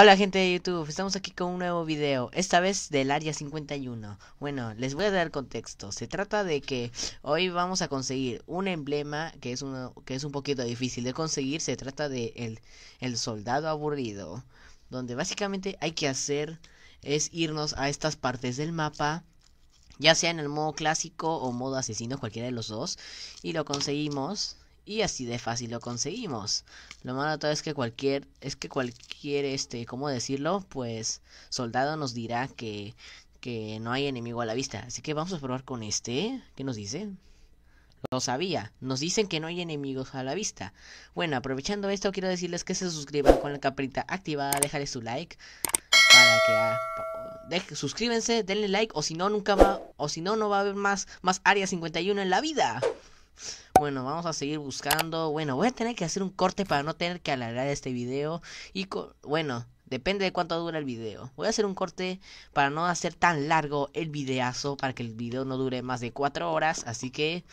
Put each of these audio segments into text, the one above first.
Hola gente de YouTube, estamos aquí con un nuevo video, esta vez del área 51. Bueno, les voy a dar contexto. Se trata de que hoy vamos a conseguir un emblema que es uno que es un poquito difícil de conseguir, se trata de el, el soldado aburrido, donde básicamente hay que hacer es irnos a estas partes del mapa, ya sea en el modo clásico o modo asesino, cualquiera de los dos, y lo conseguimos y así de fácil lo conseguimos. Lo malo todo es que cualquier, es que cualquier, este, ¿cómo decirlo? Pues soldado nos dirá que, que no hay enemigo a la vista. Así que vamos a probar con este. ¿Qué nos dice? Lo sabía, nos dicen que no hay enemigos a la vista. Bueno, aprovechando esto, quiero decirles que se suscriban con la caprita activada, Dejarles su like para que suscríbanse, denle like o si no nunca va o si no no va a haber más más área 51 en la vida. Bueno, vamos a seguir buscando. Bueno, voy a tener que hacer un corte para no tener que alargar este video. Y bueno, depende de cuánto dura el video. Voy a hacer un corte para no hacer tan largo el videazo, para que el video no dure más de 4 horas. Así que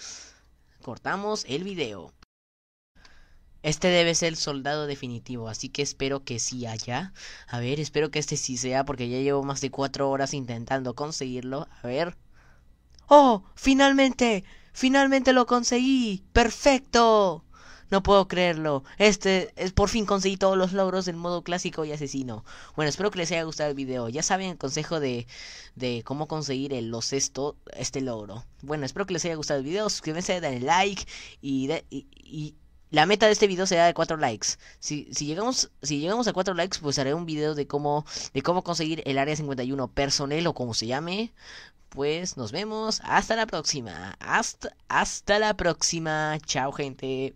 cortamos el video. Este debe ser el soldado definitivo, así que espero que sí haya. A ver, espero que este sí sea, porque ya llevo más de 4 horas intentando conseguirlo. A ver. ¡Oh! ¡Finalmente! Finalmente lo conseguí. Perfecto. No puedo creerlo. Este, es, por fin conseguí todos los logros del modo clásico y asesino. Bueno, espero que les haya gustado el video. Ya saben el consejo de, de cómo conseguir el, los esto, este logro. Bueno, espero que les haya gustado el video. Suscríbanse, denle like y, la meta de este video será de 4 likes. Si, llegamos, si llegamos a 4 likes, pues haré un video de cómo, de cómo conseguir el área 51 personal o como se llame pues nos vemos hasta la próxima. Hasta, hasta la próxima. Chao gente.